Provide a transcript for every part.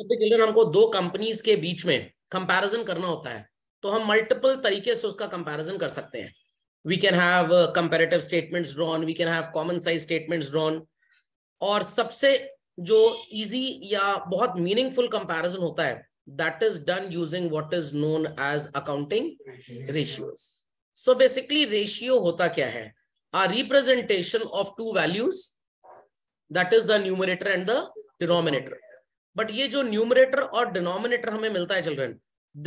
Children हमको दो companies के बीच में कंपैरिजन करना होता है तो हम मल्टीपल तरीके से उसका कंपैरिजन कर सकते हैं we can have comparative statements drawn we can have common size statements drawn और सबसे जो इजी या बहुत मीनिंगफुल कंपैरिजन होता है that is done using what is known as accounting ratios. So basically ratio होता क्या है? A representation of two values that is the numerator and the denominator but ये जो न्यूमरेटर और डिनोमिनेटर हमें मिलता है children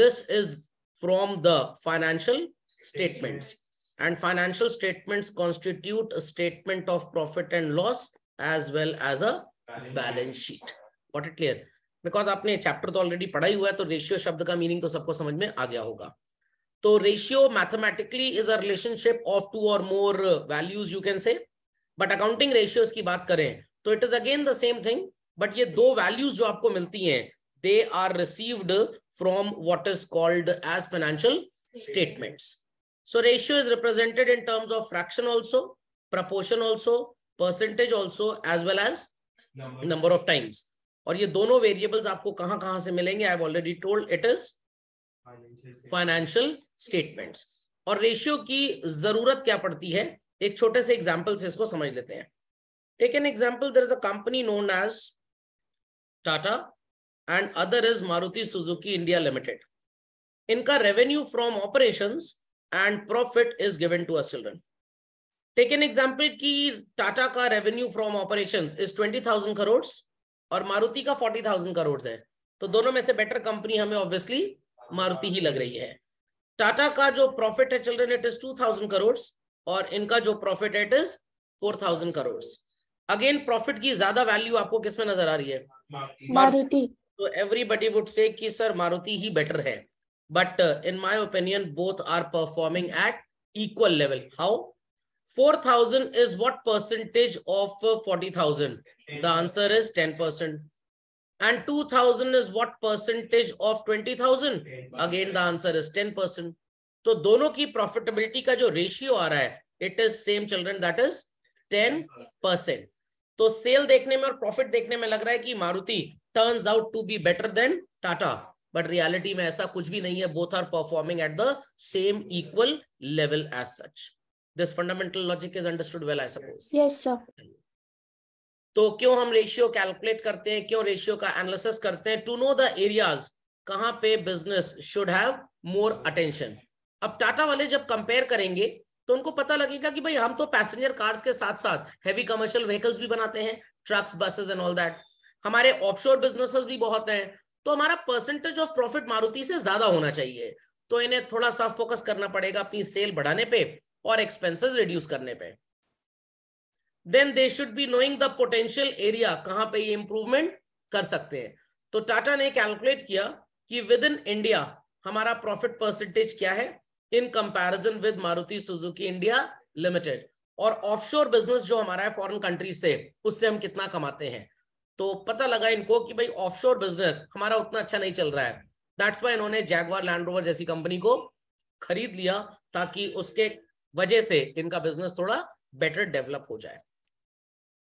this is from the financial statements and financial statement constitute statement of profit and loss as well as a balance sheet what it clear because आपने chapter तो already पढ़ा ही हुआ है तो रेशियो शब्द का मीनिंग तो सबको समझ में आ गया होगा तो ratio mathematically is a relationship of two और more values you can say but accounting ratios की बात करें तो it is again the same thing but ये दो वैल्यूज जो आपको मिलती हैं they are received from what is called as financial statements so ratio is represented in terms of fraction also proportion also percentage also as well as number of times और ये दोनों variables आपको कहां कहां से मिलेंगे I have already told it is financial statements और ratio की जरूरत क्या पड़ती है एक छोटे से एग्जांपल से इसको समझ लेते हैं take an example there is a company known as Tata, and other is Maruti Suzuki India Limited. Inka revenue from operations and profit is given to us children. Take an example ki Tata ka revenue from operations is 20,000 crores or Maruti का 40,000 crores है. तो दोनों में से better company हमें obviously Maruti hi lag rahi hai. Tata ka jo profit hai children it is 2,000 crores or inka jo profit it is 4,000 crores. Again profit की ज्यादा value आपको किसमें नजर आ रही है मारुति तो एवरीबडी वुड से कि सर मारुति ही बेटर है but in my opinion both are performing at equal level how 4000 is what percentage of 40000 uh, the answer is 10% and 2000 is what percentage of 20000 again the answer is 10% तो दोनों की profitability का जो ratio आ रहा है it is same children that is 10% तो cell देखने में और प्रॉफिट देखने में लग रहा है कि Maruti turns out to be better than Tata but reality में ऐसा कुछ भी नहीं है both are performing at the same equal level as such this fundamental logic is understood well I suppose yes sir तो क्यों हम रेशियो कैलकुलेट करते हैं क्यों रेशियो का एनालिसिस करते हैं टू नो द एरियाज कहां पे business should have more attention अब टाटा वाले जब कंपेयर करेंगे तो उनको पता लगेगा कि भाई हम तो पैसेंजर कार्स के साथ साथ हैवी कमर्शियल व्हीकल्स भी बनाते हैं trucks buses and all that हमारे ऑफशोर बिजनेसेस भी बहुत हैं तो हमारा परसेंटेज ऑफ प्रॉफिट मारुति से ज्यादा होना चाहिए तो इन्हें थोड़ा सा फोकस करना पड़ेगा अपनी सेल बढ़ाने पे और एक्सपेंसेस रिड्यूस करने पे then they should be knowing the potential area कहां पे ये इंप्रूवमेंट कर सकते हैं तो टाटा ने कैलकुलेट किया कि विद इन इंडिया हमारा प्रॉफिट परसेंटेज क्या है in comparison with Maruti Suzuki India Limited और ऑफशोर बिजनेस जो हमारा है फॉरेन कंट्री से उससे हम कितना कमाते हैं तो पता लगा इनको कि भाई ऑफशोर बिजनेस हमारा उतना अच्छा नहीं चल रहा है दैट्स वाई इन्होंने जैगवार लैंड रोवर जैसी कंपनी को खरीद लिया ताकि उसके वजह से इनका बिजनेस थोड़ा बेटर डेवलप हो जाए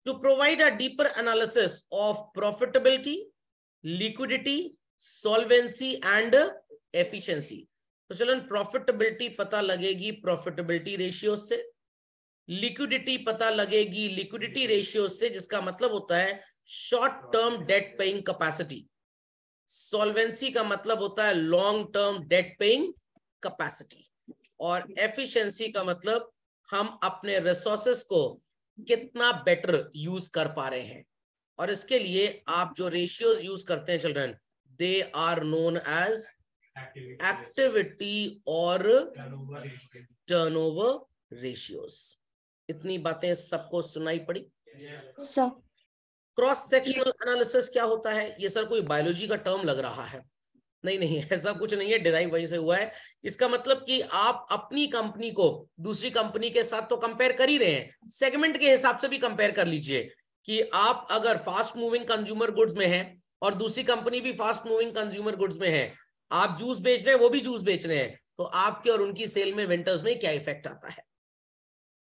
to provide a deeper analysis of profitability liquidity solvency and efficiency तो चलो प्रॉफिटेबिलिटी पता लगेगी प्रॉफिटेबिलिटी रेशियो से लिक्विडिटी पता लगेगी लिक्विडिटी रेशियो से जिसका मतलब होता है short term debt paying capacity solvency का मतलब होता है long term debt paying capacity और एफिशिएंसी का मतलब हम अपने रिसोर्सेस को कितना बेटर यूज कर पा रहे हैं और इसके लिए आप जो रेशियोज यूज करते हैं children they are known as activity और टर्नओवर रेशियोज इतनी बातें सबको सुनाई पड़ी क्रॉस सेक्शनल एनालिसिस क्या होता है ये सर कोई बायोलॉजी का टर्म लग रहा है नहीं नहीं ऐसा कुछ नहीं है डिराइव वहीं से हुआ है इसका मतलब कि आप अपनी कंपनी को दूसरी कंपनी के साथ तो कंपेयर कर ही रहे हैं सेगमेंट के हिसाब से भी कंपेयर कर लीजिए कि आप अगर फास्ट मूविंग कंज्यूमर गुड्स में हैं और दूसरी कंपनी भी फास्ट मूविंग कंज्यूमर गुड्स में है आप जूस बेच रहे हैं वो भी जूस बेच रहे हैं तो आपके और उनकी सेल में विंटर्स में क्या इफेक्ट आता है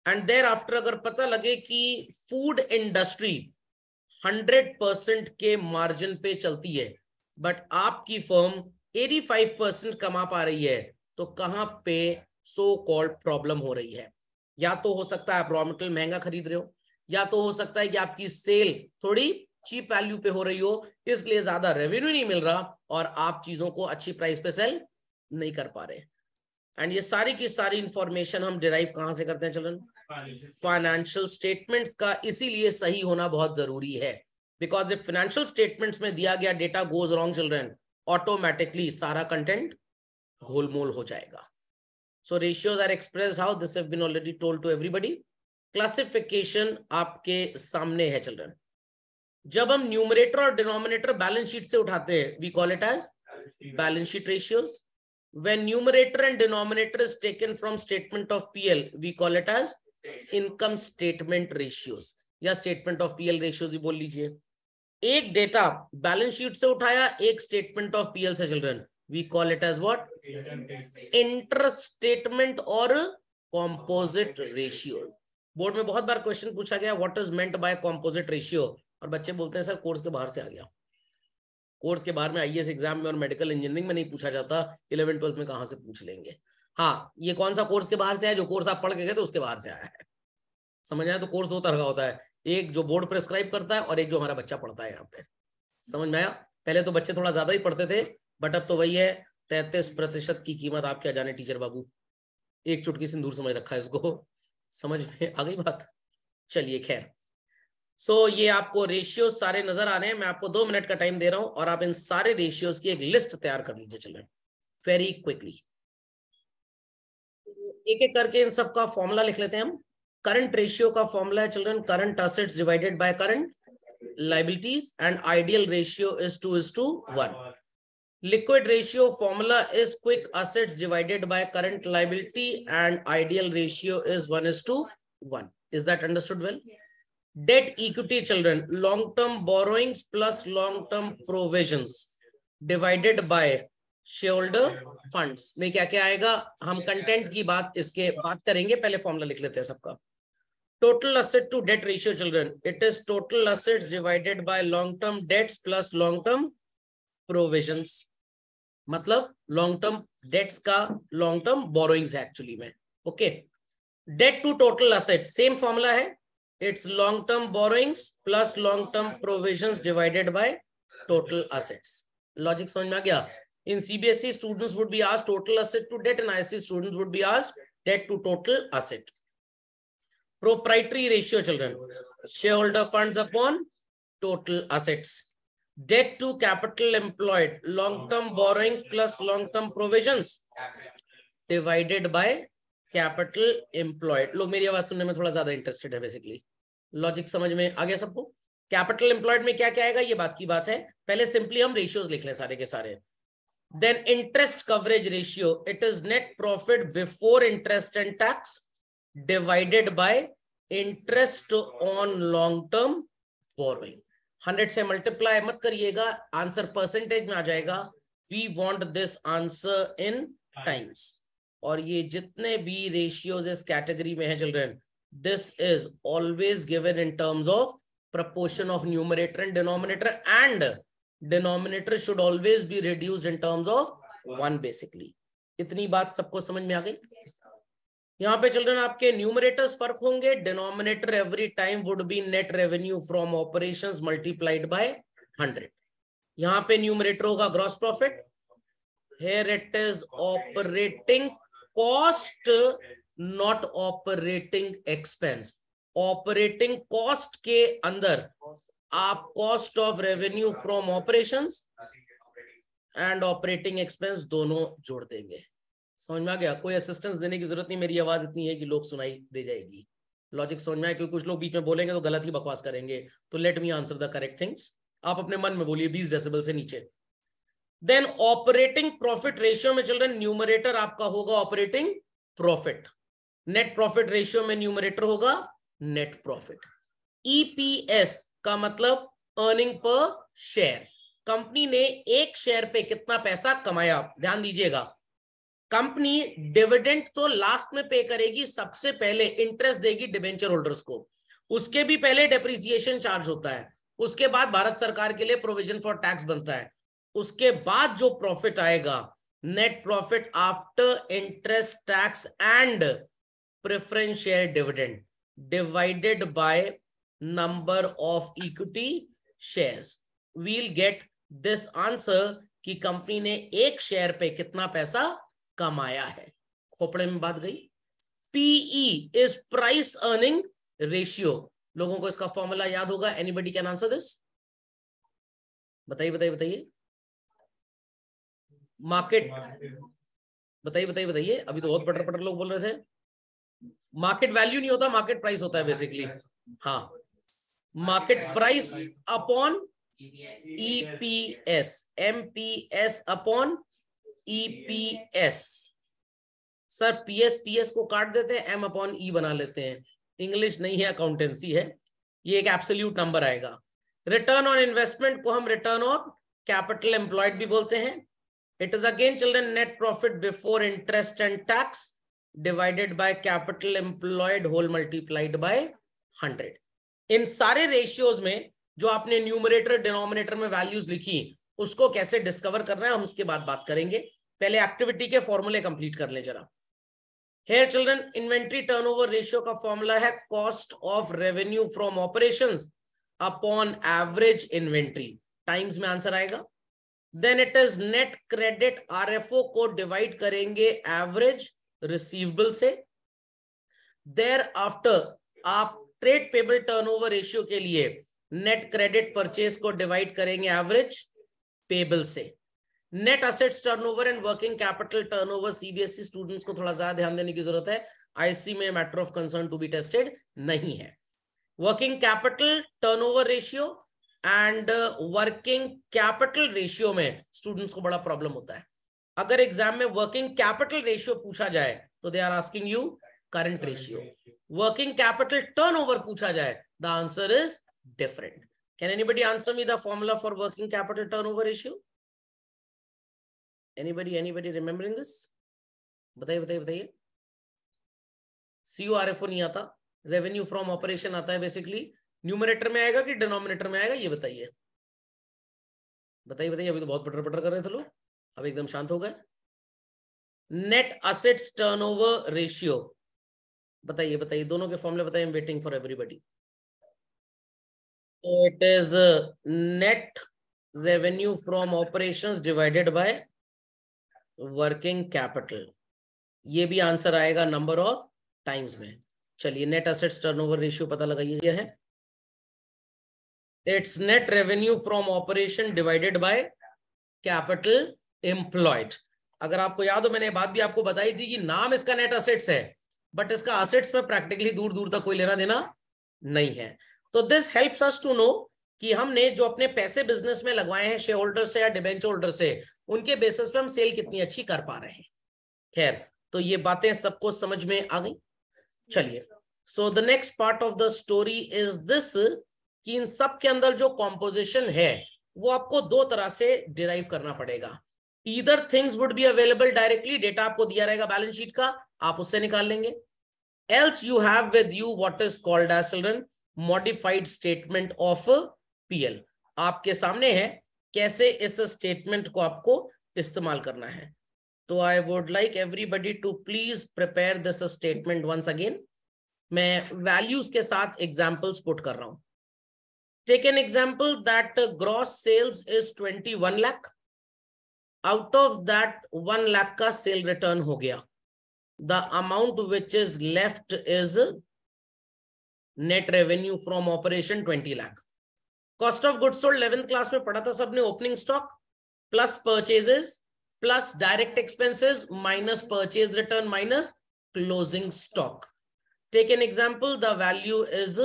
एंड देर आफ्टर अगर पता लगे कि फूड इंडस्ट्री हंड्रेड परसेंट के मार्जिन पे चलती है बट आपकी फर्म एटी फाइव परसेंट कमा पा रही है तो कहां पे सो कॉल्ड प्रॉब्लम हो रही है या तो हो सकता है आप रॉ मेटेरियल महंगा खरीद रहे हो या तो हो सकता है कि आपकी सेल थोड़ी चीप वैल्यू पे हो रही हो इसलिए ज्यादा रेवेन्यू नहीं मिल रहा और आप चीजों को अच्छी प्राइस पे सेल नहीं कर पा रहे एंड ये सारी की सारी इंफॉर्मेशन हम डिराइव कहां से करते हैं चलन फाइनेंशियल स्टेटमेंट्स का इसीलिए सही होना बहुत जरूरी है बिकॉज इफ फाइनेंशियल स्टेटमेंट्स में दिया गया data goes wrong children automatically सारा कंटेंट घोलमोल हो जाएगा so ratios are express how this have been already told to everybody classification आपके सामने है चिल्ड्रेन जब हम न्यूमरेटर और डिनोमिनेटर बैलेंस शीट से उठाते हैं we call it as balance sheet ratios when numerator and denominator is taken from statement of pl we call it as income statement ratios या स्टेटमेंट ऑफ पीएल रेशियोज भी बोल लीजिए एक data balance sheet से उठाया एक statement of PL से children we call it as what inter statement और कॉम्पोजिट रेशियो बोर्ड में बहुत बार क्वेश्चन पूछा गया what is meant by composite ratio और बच्चे बोलते हैं सर कोर्स के बाहर से आ गया कोर्स के बाहर में आई एग्जाम e में और मेडिकल इंजीनियरिंग में नहीं पूछा जाता इलेवन ट्वेल्थ में कहा से पूछ लेंगे हाँ ये कौन सा कोर्स के बाहर से आया जो कोर्स आप पढ़ के गए तो उसके बाहर से आया है समझ आया तो कोर्स दो तरह का होता है एक जो बोर्ड प्रेस्क्राइब करता है और एक जो हमारा बच्चा पढ़ता है यहाँ पे समझ में आया पहले तो बच्चे थोड़ा ज्यादा ही पढ़ते थे बट अब तो वही है तैतीस प्रतिशत की कीमत आपके क्या जाने टीचर बाबू एक चुटकी सिंदूर समझ रखा है इसको समझ में आ गई बात चलिए खैर सो so, ये आपको रेशियो सारे नजर आ रहे हैं मैं आपको दो मिनट का टाइम दे रहा हूं और आप इन सारे रेशियोज की एक लिस्ट तैयार कर लीजिए चले वेरी क्विकली एक एक करके इन सबका फॉर्मूला लिख लेते हैं हम करंट रेशियो का फॉर्मूला है children current assets divided by current liabilities and ideal ratio is two is to one liquid ratio formula is quick assets divided by current liability and ideal ratio is one is to one is that understood well debt equity children long term borrowings plus long term provision divided by shareholder fund क्या क्या आएगा हम content की बात इसके बात करेंगे पहले फॉर्मूला लिख लेते हैं सबका total asset to debt ratio children it is total asset divided by long term debts plus long term provision मतलब लॉन्ग टर्म डेट्स का लॉन्ग टर्म बोरोइंग्स एक्चुअली में okay debt to total asset same formula है It's long-term borrowings plus long-term provisions divided by total assets. Logic समझ में In CBSE, students would be asked total asset to debt, and IC students would be asked debt to total asset. Proprietary ratio, children. Shareholder funds upon total assets. Debt to capital employed, long-term borrowings plus long-term provisions divided by capital employed. लोग मेरी आवाज सुनने में थोड़ा ज्यादा interested interested, basically. Logic समझ में आ गया सबको कैपिटल एम्प्लॉयड में क्या क्या आएगा ये बात की बात है पहले सिंपली हम रेशियोज लिख लें सारे के सारे then interest coverage ratio it is net profit before interest and tax divided by interest on long term borrowing hundred से मल्टीप्लाई मत करिएगा आंसर परसेंटेज में आ जाएगा we want this answer in times और ये जितने भी रेशियोज इस कैटेगरी में है children this is always given in terms of proportion of numerator and denominator and denominator should always be reduced in terms of one basically. Itni baat sabko samajh mein aagayin? Yahaan pe children aapke numerators fark honge, denominator every time would be net revenue from operations multiplied by 100. Yahaan pe numerator hoga gross profit. Here it is operating cost not operating expense operating cost के अंदर आप cost of revenue from operations and operating expense दोनों जोड़ देंगे समझ में आ गया कोई असिस्टेंस देने की जरूरत नहीं मेरी आवाज इतनी है कि लोग सुनाई दे जाएगी लॉजिक समझ में आया क्योंकि कुछ लोग बीच में बोलेंगे तो गलत ही बकवास करेंगे तो let me answer the correct things आप अपने मन में बोलिए बीस डेसिबल से नीचे देन ऑपरेटिंग प्रॉफिट रेशियो में चल रहे न्यूमरेटर आपका होगा operating profit net profit ratio में न्यूमरेटर होगा नेट प्रॉफिट ईपीएस का मतलब अर्निंग पर शेयर कंपनी ने एक शेयर पे कितना पैसा कमाया ध्यान दीजिएगा कंपनी डिविडेंड तो लास्ट में पे करेगी सबसे पहले इंटरेस्ट देगी डिबेंचर होल्डर्स को उसके भी पहले डेप्रिसिएशन चार्ज होता है उसके बाद भारत सरकार के लिए प्रोविजन फॉर टैक्स बनता है उसके बाद जो प्रॉफिट आएगा net profit after interest tax and preference share dividend divided by number of equity shares we'll get this answer कि कंपनी ने एक शेयर पे कितना पैसा कमाया है खोपड़े में बात गई PE is price earning ratio लोगों को इसका फॉर्मूला याद होगा एनीबडी कैन आंसर दिस बताइए बताइए बताइए मार्केट बताइए बताइए बताइए अभी तो बहुत पटर पटर लोग बोल रहे थे मार्केट वैल्यू नहीं होता मार्केट प्राइस होता है बेसिकली हाँ market price upon EPS MPS upon EPS sir PS PS को काट देते हैं एम अपॉन ई बना लेते हैं इंग्लिश नहीं है अकाउंटेंसी है ये एक एब्सोल्यूट नंबर आएगा रिटर्न ऑन इन्वेस्टमेंट को हम रिटर्न ऑन कैपिटल एम्प्लॉयड भी बोलते हैं it is again children net profit before interest and tax divided by capital employed whole multiplied by hundred इन सारे रेशियोज में जो आपने न्यूमरेटर डिनोमिनेटर में वैल्यूज लिखी उसको कैसे डिस्कवर करना है हम इसके बाद बात करेंगे पहले एक्टिविटी के फॉर्मूले कंप्लीट कर लें जरा here children inventory turnover ratio का फॉर्मूला है cost of revenue from operations upon average inventory times में आंसर आएगा then it is net credit ओ को डिवाइड करेंगे एवरेज रिसीवेबल से देर आफ्टर आप ट्रेड पेबल टर्नओवर रेशियो के लिए नेट क्रेडिट परचेज को डिवाइड करेंगे एवरेज पेबल से net assets turnover and working capital turnover CBSE students को थोड़ा ज्यादा ध्यान देने की जरूरत है आईसी में matter of concern to be tested नहीं है working capital turnover ratio and working capital ratio में स्टूडेंट्स को बड़ा प्रॉब्लम होता है अगर एग्जाम में वर्किंग कैपिटल रेशियो पूछा जाए तो they are asking you current ratio working capital turnover पूछा जाए the answer is different can anybody answer me the formula for working capital turnover ratio anybody anybody remembering this बताइए बताइए बताइए CO R F O नहीं आता revenue from operation आता है basically numerator में आएगा कि डिनोमिनेटर में आएगा ये बताइए बताइए बताइए अभी तो बहुत बटर बटर कर रहे थे लोग अब एकदम शांत हो गए नेट असेट्स टर्नओवर रेशियो बताइए बताइए दोनों के फॉर्मले बताइए I am waiting for everybody So it is uh, net ये भी आंसर आएगा नंबर ऑफ टाइम्स में चलिए नेट असेट्स टर्नओवर रेशियो पता लगाइए यह है it's net revenue from operation divided by capital employed अगर आपको याद हो मैंने बात भी आपको बताई थी कि नाम इसका नेट असेट्स है बट इसका असेट्स में प्रैक्टिकली दूर दूर तक कोई लेना देना नहीं है तो this help us to know कि हमने जो अपने पैसे बिजनेस में लगवाए हैं शेयर होल्डर से या डिबेंचर होल्डर से उनके बेसिस पे हम सेल कितनी अच्छी कर पा रहे हैं खैर तो ये बातें सबको समझ में आ गई चलिए so the next part of the story is this कि इन सब के अंदर जो कॉम्पोजिशन है वो आपको दो तरह से डिराइव करना पड़ेगा इधर things would be available directly data आपको दिया रहेगा बैलेंस शीट का आप उससे निकाल लेंगे else you have with you what is called as children modified statement of PL आपके सामने है कैसे इस स्टेटमेंट को आपको इस्तेमाल करना है तो I would like everybody to please prepare this statement once again मैं वैल्यूज के साथ एग्जाम्पल्स पुट कर रहा हूं take an example that gross sales is twenty one lakh out of that one lakh का सेल रिटर्न हो गया the amount which is left is net revenue from operation twenty lakh cost of goods sold eleventh class में पढ़ा था सबने opening stock plus purchases plus direct expenses minus purchase return minus closing stock take an example the value is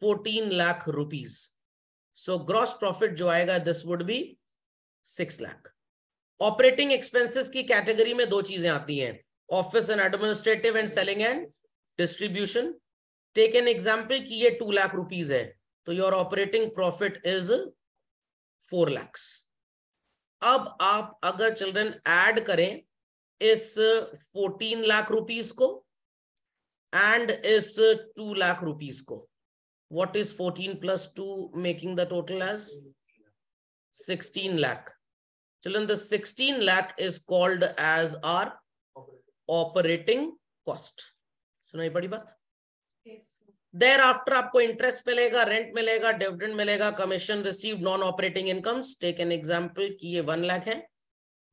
fourteen lakh rupees so gross profit जो आएगा this would be six lakh operating expenses की category में दो चीजें आती हैं office and administrative and selling and distribution take an example की ये टू लाख रुपीज है तो your operating profit is four lakhs अब आप अगर चिल्ड्रन ऐड करें इस फोर्टीन लाख रुपीज को एंड इस टू लाख रुपीज को what is fourteen plus two making the total as sixteen lakh Children, the 16 lakh is called as our operating cost. सुनाई पड़ी बात देर आफ्टर आपको इंटरेस्ट मिलेगा रेंट मिलेगा डिविडेंड मिलेगा commission receive non operating incomes take an example की ये one lakh है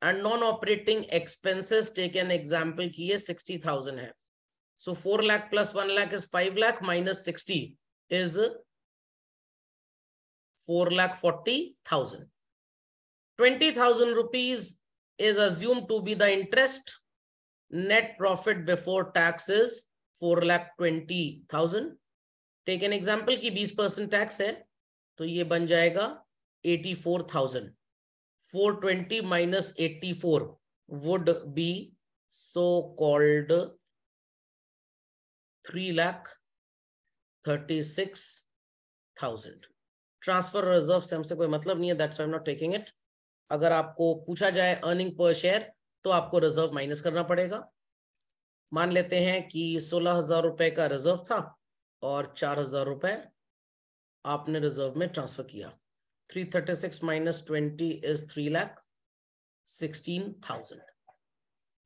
and non operating expenses take an example की ये सिक्सटी थाउजेंड है so four lakh plus one lakh is five lakh minus sixty is four lakh forty thousand 20,000 rupees is assumed to be the interest. Net profit before taxes 4 lakh 20,000. Take an example ki 20% tax hai. तो ये बन जाएगा 84,000. 420 minus 84 would be so called 3 lakh 36,000. Transfer reserve same हमसे कोई मतलब That's why I'm not taking it. अगर आपको पूछा जाए अर्निंग पर शेयर तो आपको रिजर्व माइनस करना पड़ेगा मान लेते हैं कि सोलह हजार रुपए का रिजर्व था और चार हजार रुपए आपने रिजर्व में ट्रांसफर किया three thirty six minus twenty is three lakh sixteen thousand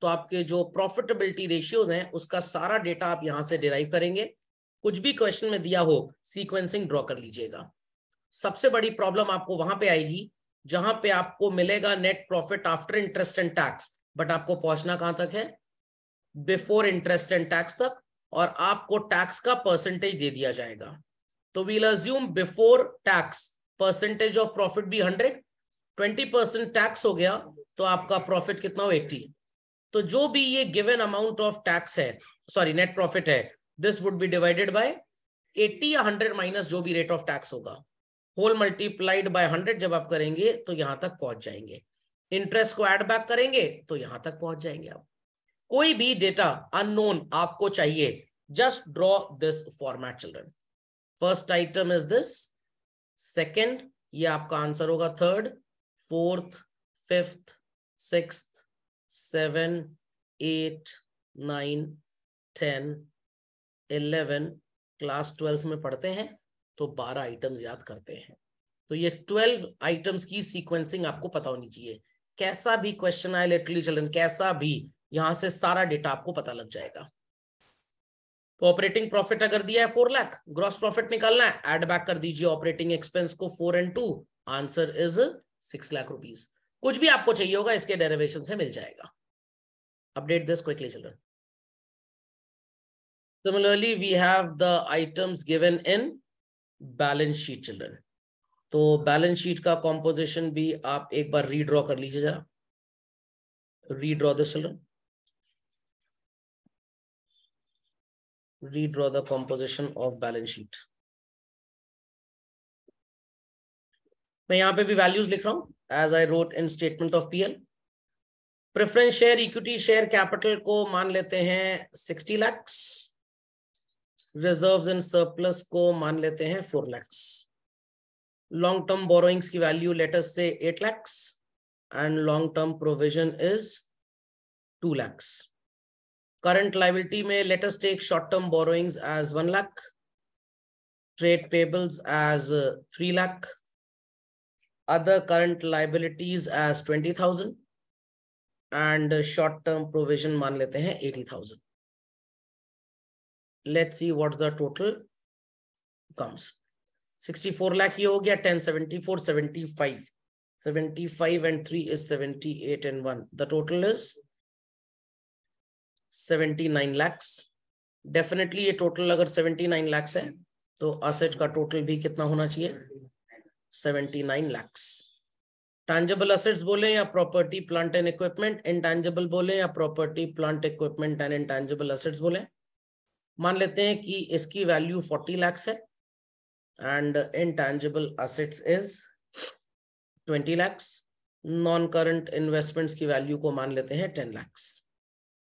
तो आपके जो प्रॉफिटेबिलिटी रेशियोज हैं उसका सारा डेटा आप यहां से डिराइव करेंगे कुछ भी क्वेश्चन में दिया हो सीक्वेंसिंग ड्रॉ कर लीजिएगा सबसे बड़ी प्रॉब्लम आपको वहां पे आएगी जहां पे आपको मिलेगा net profit after interest and tax but आपको पहुंचना कहां तक है बिफोर इंटरेस्ट एंड टैक्स तक और आपको टैक्स का परसेंटेज दे दिया जाएगा तो we'll assume before tax percentage of profit भी हंड्रेड ट्वेंटी परसेंट टैक्स हो गया तो आपका प्रॉफिट कितना हो एट्टी तो जो भी ये गिवन अमाउंट ऑफ टैक्स है सॉरी नेट प्रॉफिट है this would be divided by 80 या 100 माइनस जो भी रेट ऑफ टैक्स होगा होल मल्टीप्लाइड बाय हंड्रेड जब आप करेंगे तो यहां तक पहुंच जाएंगे इंटरेस्ट को एड बैक करेंगे तो यहां तक पहुंच जाएंगे आप कोई भी डेटा अननोन आपको चाहिए just draw this format children first item is this second ये आपका आंसर होगा third fourth fifth six seven eight nine ten eleven class twelfth में पढ़ते हैं तो बारह आइटम्स याद करते हैं तो ये ट्वेल्व आइटम्स की सीक्वेंसिंग आपको पता होनी चाहिए कैसा भी क्वेश्चन आए लिटरली चिल्ड्रन कैसा भी यहां से सारा डेटा आपको पता लग जाएगा तो ऑपरेटिंग प्रॉफिट अगर दिया है फोर लाख ग्रॉस प्रॉफिट निकालना है एड बैक कर दीजिए ऑपरेटिंग एक्सपेंस को four and two answer is six lakh rupees कुछ भी आपको चाहिए होगा इसके डेरिवेशन से मिल जाएगा update this quickly children similarly we have the items given in balance sheet children तो बैलेंस शीट का कॉम्पोजिशन भी आप एक बार रीड्रॉ कर लीजिए जरा redraw children redraw the composition of balance sheet मैं यहां पे भी वैल्यूज लिख रहा हूं as I wrote in statement of PL preference share equity share capital को मान लेते हैं sixty lakhs reserves and surplus को मान लेते हैं four lakhs long term borrowings की वैल्यू लेटर से eight lakhs and long term provision is two lakhs current liability में latest take short term borrowings as one lakh trade payables as three lakh other current liabilities as twenty thousand and short term provision मान लेते हैं eighty thousand let's see what the total comes 64 lakh ye ho gaya 10 74 75 75 and 3 is 78 and 1 the total is 79 lakhs definitely ये total अगर 79 लाख्स है तो asset का total भी कितना होना चाहिए 79 लाख्स टैंजेबल असेट्स बोले या property plant and equipment intangible बोले या property plant equipment and intangible assets बोले मान लेते हैं कि इसकी वैल्यू फोर्टी लैक्स है and intangible assets is twenty lakhs non current investments की वैल्यू को मान लेते हैं टेन लैक्स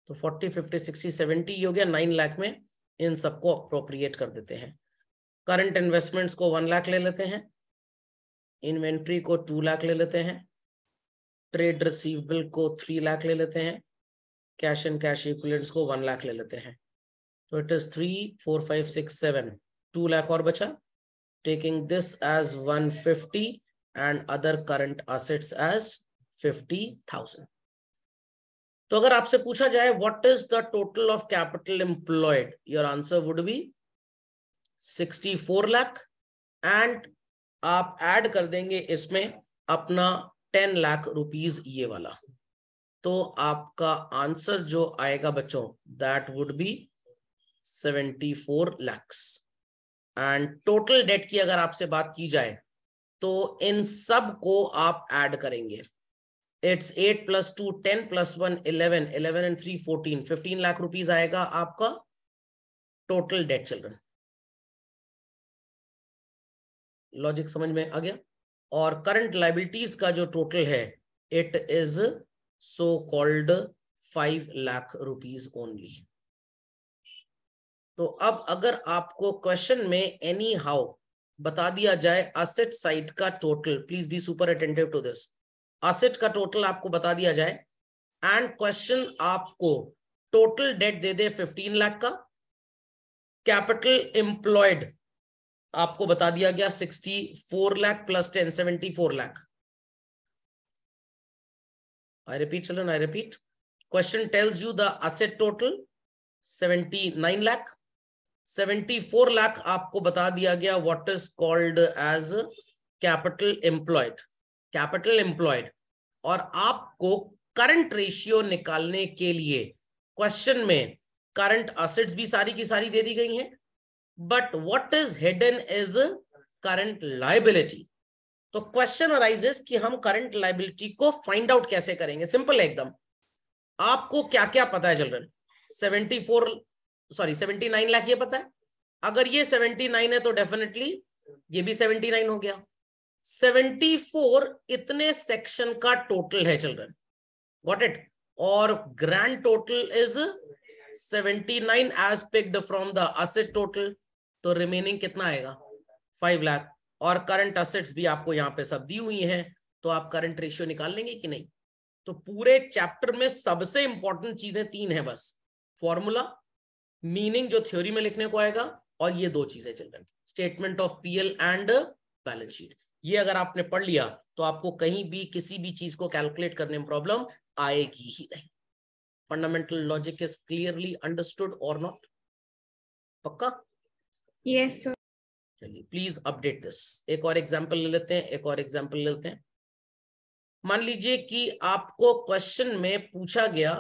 तो फोर्टी फिफ्टी सिक्सटी सेवेंटी हो गया नाइन लाख में इन सबको अप्रोप्रिएट कर देते हैं करंट इन्वेस्टमेंट्स को वन लाख ले लेते हैं इन्वेंट्री को टू लाख ले लेते हैं ट्रेड रिसीवेबल को थ्री लाख ले लेते हैं कैश एंड कैश इक्वलेंट्स को वन लाख ले लेते हैं So it is three, four, five, six, seven. Two lakh or bacha. Taking this as one fifty and other current assets as fifty thousand. तो अगर आपसे पूछा जाए what is the total of capital employed your answer would be 64 lakh and आप add कर देंगे इसमें अपना टेन लाख रुपीस ये वाला तो आपका आंसर जो आएगा बच्चों that would be seventy four lakhs and total debt की अगर आपसे बात की जाए तो इन सब को आप ऐड करेंगे it's eight plus two ten plus one eleven eleven and three fourteen fifteen lakh rupees आएगा आपका टोटल डेट चिल्ड्रन लॉजिक समझ में आ गया और करंट लाइबिलिटीज का जो टोटल है it is so called five lakh rupees only तो अब अगर आपको क्वेश्चन में एनी हाउ बता दिया जाए असेट साइड का total please be super attentive to this asset का टोटल आपको बता दिया जाए एंड क्वेश्चन आपको टोटल डेट दे दे 15 लाख का कैपिटल एम्प्लॉयड आपको बता दिया गया 64 lakh plus 10 74 lakh I repeat चलो I repeat question tells you the asset total 79 lakh 74 lakh आपको बता दिया गया what is called as capital employed capital employed और आपको करंट रेशियो निकालने के लिए क्वेश्चन में करंट असेट्स भी सारी की सारी दे दी गई हैं but what is hidden is current liability तो क्वेश्चन अराइजेस कि हम करंट लाइबिलिटी को फाइंड आउट कैसे करेंगे सिंपल है एकदम आपको क्या क्या पता है children 74 sorry seventy nine lakh ये पता है अगर ये सेवेंटी नाइन है तो डेफिनेटली ये भी सेवेंटी नाइन हो गया सेवेंटी फोर इतने सेक्शन का टोटल है चिल्ड्रन वॉट इट और grand total is seventy nine as picked from the asset total तो रिमेनिंग कितना आएगा फाइव लाख और करंट असेट्स भी आपको यहाँ पे सब दी हुई हैं तो आप करंट रेशियो निकाल लेंगे कि नहीं तो पूरे चैप्टर में सबसे इंपॉर्टेंट चीजें तीन है बस फॉर्मूला मीनिंग जो थ्योरी में लिखने को आएगा और ये दो चीजें children statement of PL and balance sheet ये अगर आपने पढ़ लिया तो आपको कहीं भी किसी भी चीज को कैलकुलेट करने में प्रॉब्लम आएगी ही नहीं fundamental logic is clearly understood और नॉट पक्का यस yes, चलिए प्लीज अपडेट दिस एक और एग्जांपल ले लेते हैं एक और एग्जांपल ले लेते हैं मान लीजिए कि आपको क्वेश्चन में पूछा गया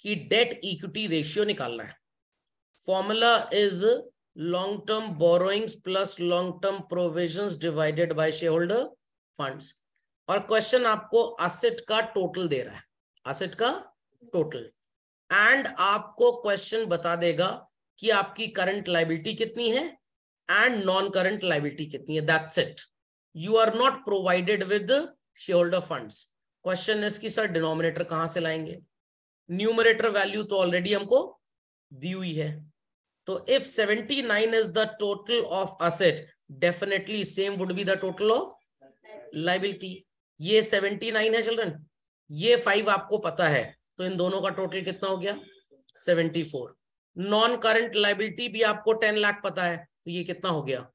कि डेट इक्विटी रेशियो निकालना है formula is long term borrowings plus long term provisions divided by shareholder funds और क्वेश्चन आपको असेट का टोटल दे रहा है असेट का टोटल एंड आपको क्वेश्चन बता देगा कि आपकी करंट लाइबिलिटी कितनी है एंड नॉन करंट लाइबिलिटी कितनी है that's it you are not provided with shareholder funds question is कि सर डिनोमिनेटर कहां से लाएंगे न्यूमरेटर वैल्यू तो ऑलरेडी हमको दी हुई है So तो if 79 is the total of asset definitely same would be the total of liability ये 79 है चिल्ड्रन ये 5 आपको पता है तो इन दोनों का टोटल कितना हो गया 74 नॉन करंट लाइबिलिटी भी आपको 10 लाख पता है तो ये कितना हो गया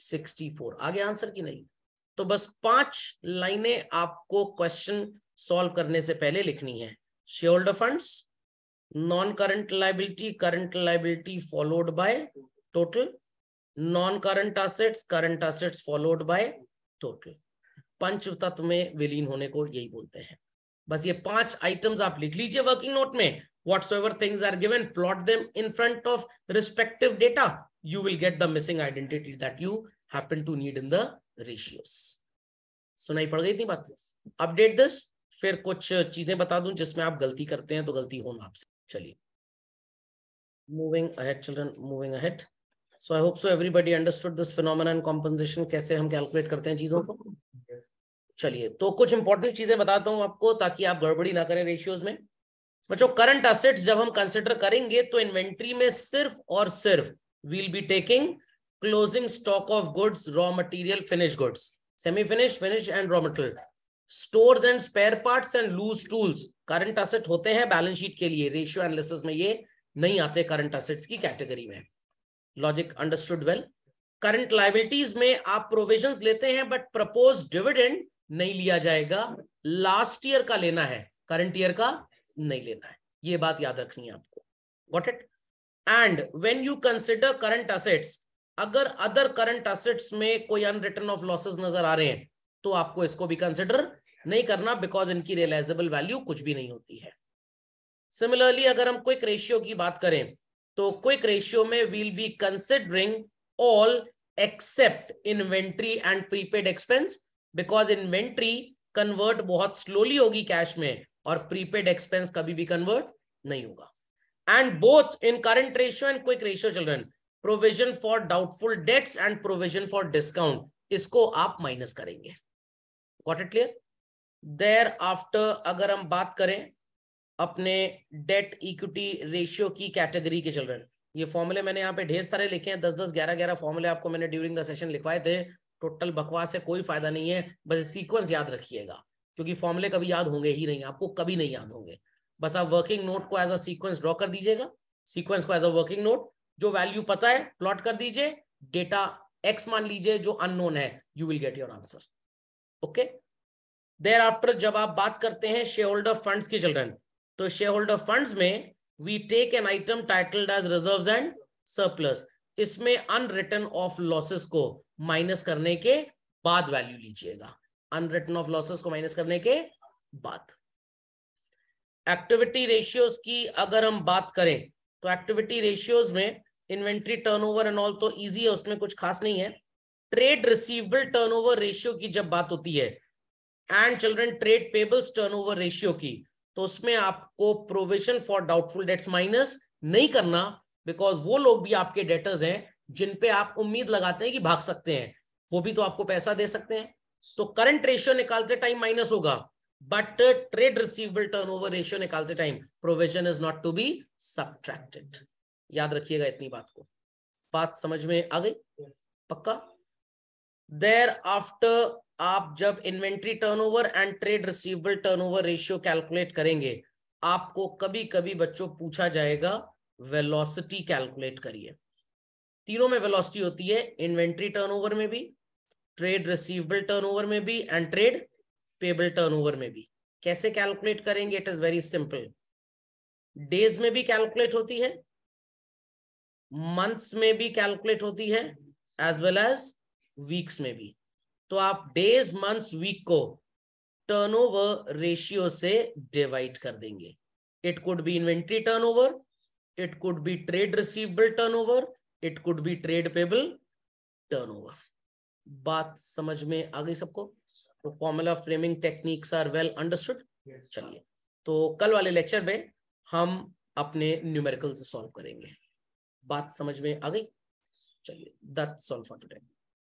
64 आगे आंसर की नहीं तो बस पांच लाइनें आपको क्वेश्चन सॉल्व करने से पहले लिखनी है share holder funds non liability current liability followed by total non current current assets current assets followed by total पंचतत्व में विलीन होने को यही बोलते हैं बस ये पांच आइटम्स आप लिख लीजिए वर्किंग नोट में what's things are given plot them in front of respective data you will get the missing identity that you happen to need in the ratios सुनाई पड़ गई थी बात अपडेट दिस फिर कुछ चीजें बता दूं जिसमें आप गलती करते हैं तो गलती हो आपसे चलिए moving ahead children moving ahead so I hope so everybody understood this phenomena compensation कैसे हम कैलकुलेट करते हैं चीजों को चलिए तो कुछ इंपॉर्टेंट चीजें बताता हूं आपको ताकि आप गड़बड़ी ना करें रेशियोज में बच्चों करंट असेट्स जब हम कंसिडर करेंगे तो इन्वेंट्री में सिर्फ और सिर्फ will be taking closing stock of goods raw material finish goods semi finish finish and raw material stores and spare part and loose tools current asset होते हैं बैलेंस शीट के लिए रेशियो एनालिसिस में ये नहीं आते करंट असेट्स की category में logic understood well current liabilities में आप प्रोविजन लेते हैं बट प्रपोज डिविडेंड नहीं लिया जाएगा लास्ट ईयर का लेना है करंट ईयर का नहीं लेना है ये बात याद रखनी है आपको what it and when you consider current assets अगर अदर करंट असेट्स में कोई अनरिटर्न ऑफ लॉसेस नजर आ रहे हैं तो आपको इसको भी कंसिडर नहीं करना बिकॉज इनकी रियलाइजेबल वैल्यू कुछ भी नहीं होती है सिमिलरली अगर हम क्विक रेशियो की बात करें तो क्विक रेशियो में will be considering all except inventory and prepaid expense because inventory convert बहुत स्लोली होगी कैश में और प्रीपेड एक्सपेंस कभी भी कन्वर्ट नहीं होगा and both in current ratio and quick ratio children provision for doubtful debts and provision for discount इसको आप माइनस करेंगे what it clear there after अगर हम बात करें अपने डेट इक्विटी रेशियो की कैटेगरी के चिल्ड्रन ये फॉर्मूले मैंने यहाँ पे ढेर सारे लिखे हैं दस दस ग्यारह ग्यारह फॉर्मूले आपको मैंने ड्यूरिंग द सेशन लिखवाए थे टोटल बकवास है कोई फायदा नहीं है बस सीक्वेंस याद रखिएगा क्योंकि फॉर्मूले कभी याद होंगे ही नहीं आपको कभी नहीं याद होंगे बस आप वर्किंग नोट को एज अ सीक्वेंस ड्रॉ कर दीजिएगा सीक्वेंस को एज अ वर्किंग नोट जो वैल्यू पता है प्लॉट कर दीजिए डेटा एक्स मान लीजिए जो अननोन है you will get your answer okay there after जब आप बात करते हैं शेयर होल्डर फंड की चिल्ड्रन तो शेयर होल्डर फंड में we take an item titled as reserve and surplus इसमें अनरिटर्न ऑफ लॉसेस को माइनस करने के बाद वैल्यू लीजिएगा अनरिटर्न ऑफ लॉसेस को माइनस करने के बाद एक्टिविटी रेशियोज की अगर हम बात करें तो एक्टिविटी रेशियोज में इन्वेंट्री टर्नओवर एंड ऑल तो इजी है उसमें कुछ खास नहीं है ट्रेड रिसीवेबल टर्नओवर रेशियो की जब बात होती है and children trade payables turnover ratio की तो उसमें आपको provision for doubtful debts minus नहीं करना बिकॉज वो लोग भी आपके डेटर्स हैं जिन पे आप उम्मीद लगाते हैं कि भाग सकते हैं वो भी तो आपको पैसा दे सकते हैं तो करंट रेशियो निकालते टाइम माइनस होगा but trade receivable turnover ratio निकालते time provision is not to be subtracted याद रखिएगा इतनी बात को बात समझ में आ गई पक्का देर आफ्टर आप जब inventory turnover and trade receivable turnover ratio calculate करेंगे आपको कभी कभी बच्चों पूछा जाएगा वेलोसिटी कैलकुलेट करिए तीनों में वेलोसिटी होती है इन्वेंट्री टर्नओवर में भी ट्रेड रिसीवेबल टर्नओवर में भी एंड ट्रेड पेबल टर्नओवर में भी कैसे कैलकुलेट करेंगे it is very simple days में भी कैलकुलेट होती है मंथ्स में भी कैलकुलेट होती है एज वेल एज वीक्स में भी तो आप डेज मंथ्स वीक को टर्नओवर रेशियो से डिवाइड कर देंगे it could be inventory turnover it could be trade receivable turnover it could be trade payable turnover बात समझ में आ गई सबको तो formula framing techniques are well understood चलिए तो कल वाले लेक्चर में हम अपने न्यूमेरिकल से सॉल्व करेंगे बात समझ में आ गई चलिए दैट सॉल्व फॉर टुडे